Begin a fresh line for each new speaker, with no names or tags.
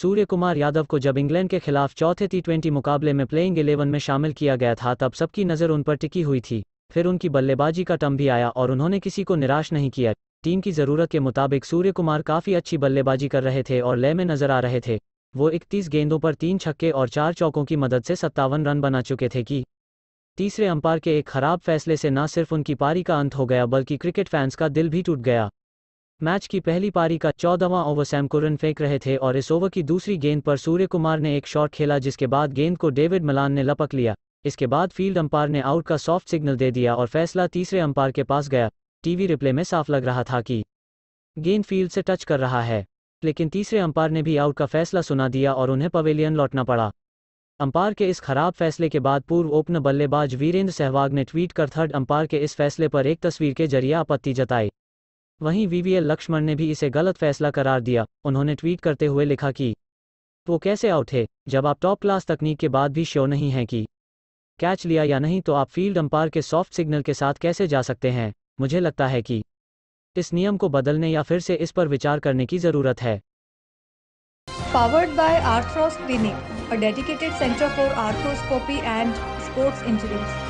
सूर्य कुमार यादव को जब इंग्लैंड के खिलाफ चौथे टी मुकाबले में प्लेइंग इलेवन में शामिल किया गया था तब सबकी नज़र उन पर टिकी हुई थी फिर उनकी बल्लेबाजी का टम भी आया और उन्होंने किसी को निराश नहीं किया टीम की ज़रूरत के मुताबिक सूर्य कुमार काफ़ी अच्छी बल्लेबाजी कर रहे थे और लय में नज़र आ रहे थे वो इकतीस गेंदों पर तीन छक्के और चार चौकों की मदद से सत्तावन रन बना चुके थे कि तीसरे अंपायर के एक खराब फैसले से न सिर्फ उनकी पारी का अंत हो गया बल्कि क्रिकेट फैंस का दिल भी टूट गया मैच की पहली पारी का चौदहवां ओवर सैमकुरन फेंक रहे थे और इस ओवर की दूसरी गेंद पर सूर्य कुमार ने एक शॉट खेला जिसके बाद गेंद को डेविड मलान ने लपक लिया इसके बाद फील्ड अंपायर ने आउट का सॉफ्ट सिग्नल दे दिया और फैसला तीसरे अंपायर के पास गया टीवी रिप्ले में साफ लग रहा था कि गेंद फील्ड से टच कर रहा है लेकिन तीसरे अंपायर ने भी आउट का फैसला सुना दिया और उन्हें पवेलियन लौटना पड़ा अंपायर के इस खराब फैसले के बाद पूर्व ओपनर बल्लेबाज वीरेंद्र सहवाग ने ट्वीट कर थर्ड अंपायर के इस फैसले पर एक तस्वीर के जरिए आपत्ति जताई वहीं वीवीएल लक्ष्मण ने भी इसे गलत फैसला करार दिया उन्होंने ट्वीट करते हुए लिखा कि वो कैसे आउट है जब आप टॉप क्लास तकनीक के बाद भी श्योर नहीं है कि कैच लिया या नहीं तो आप फील्ड अंपायर के सॉफ्ट सिग्नल के साथ कैसे जा सकते हैं मुझे लगता है कि इस नियम को बदलने या फिर से इस पर विचार करने की जरूरत है
powered by Arthros clinic a dedicated center for arthroscopy and sports